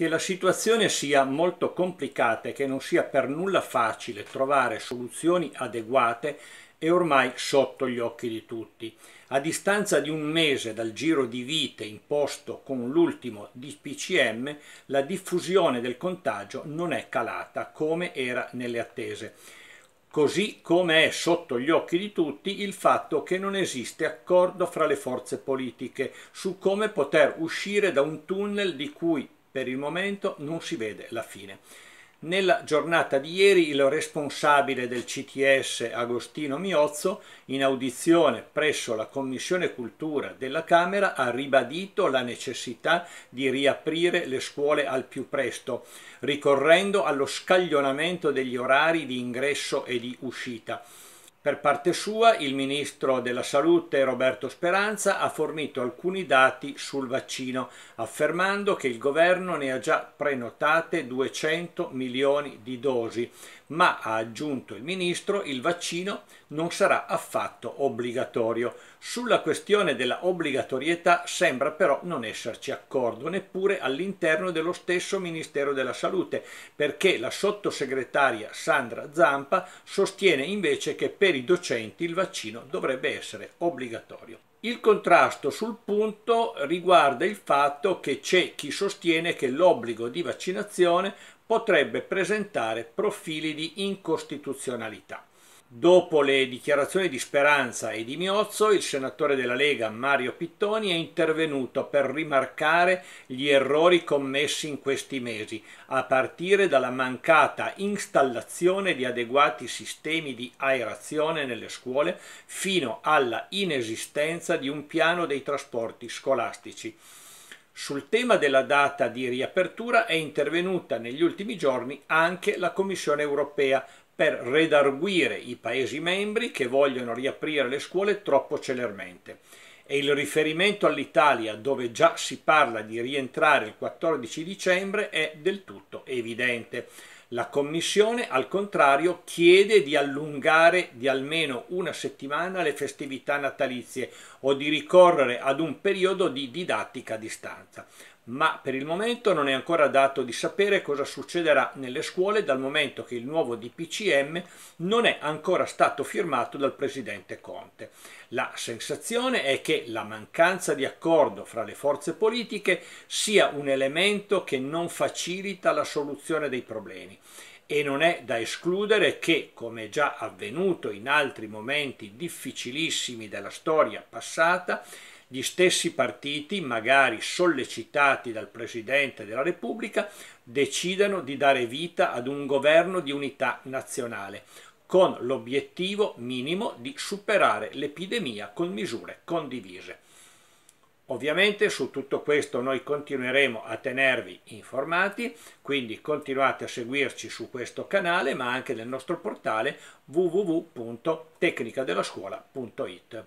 che la situazione sia molto complicata e che non sia per nulla facile trovare soluzioni adeguate è ormai sotto gli occhi di tutti. A distanza di un mese dal giro di vite imposto con l'ultimo DPCM, la diffusione del contagio non è calata come era nelle attese. Così come è sotto gli occhi di tutti il fatto che non esiste accordo fra le forze politiche su come poter uscire da un tunnel di cui per il momento non si vede la fine. Nella giornata di ieri il responsabile del CTS Agostino Miozzo, in audizione presso la Commissione Cultura della Camera, ha ribadito la necessità di riaprire le scuole al più presto, ricorrendo allo scaglionamento degli orari di ingresso e di uscita. Per parte sua, il ministro della Salute Roberto Speranza ha fornito alcuni dati sul vaccino, affermando che il governo ne ha già prenotate 200 milioni di dosi, ma ha aggiunto il ministro il vaccino non sarà affatto obbligatorio. Sulla questione della obbligatorietà sembra però non esserci accordo neppure all'interno dello stesso Ministero della Salute, perché la sottosegretaria Sandra Zampa sostiene invece che per per i docenti il vaccino dovrebbe essere obbligatorio. Il contrasto sul punto riguarda il fatto che c'è chi sostiene che l'obbligo di vaccinazione potrebbe presentare profili di incostituzionalità. Dopo le dichiarazioni di Speranza e di Miozzo, il senatore della Lega Mario Pittoni è intervenuto per rimarcare gli errori commessi in questi mesi, a partire dalla mancata installazione di adeguati sistemi di aerazione nelle scuole, fino alla inesistenza di un piano dei trasporti scolastici. Sul tema della data di riapertura è intervenuta negli ultimi giorni anche la Commissione europea per redarguire i Paesi membri che vogliono riaprire le scuole troppo celermente. E il riferimento all'Italia, dove già si parla di rientrare il 14 dicembre, è del tutto evidente. La Commissione, al contrario, chiede di allungare di almeno una settimana le festività natalizie o di ricorrere ad un periodo di didattica a distanza ma per il momento non è ancora dato di sapere cosa succederà nelle scuole dal momento che il nuovo DPCM non è ancora stato firmato dal presidente Conte. La sensazione è che la mancanza di accordo fra le forze politiche sia un elemento che non facilita la soluzione dei problemi e non è da escludere che, come già avvenuto in altri momenti difficilissimi della storia passata, gli stessi partiti, magari sollecitati dal Presidente della Repubblica, decidano di dare vita ad un governo di unità nazionale, con l'obiettivo minimo di superare l'epidemia con misure condivise. Ovviamente su tutto questo noi continueremo a tenervi informati, quindi continuate a seguirci su questo canale ma anche nel nostro portale www.tecnicadellascuola.it.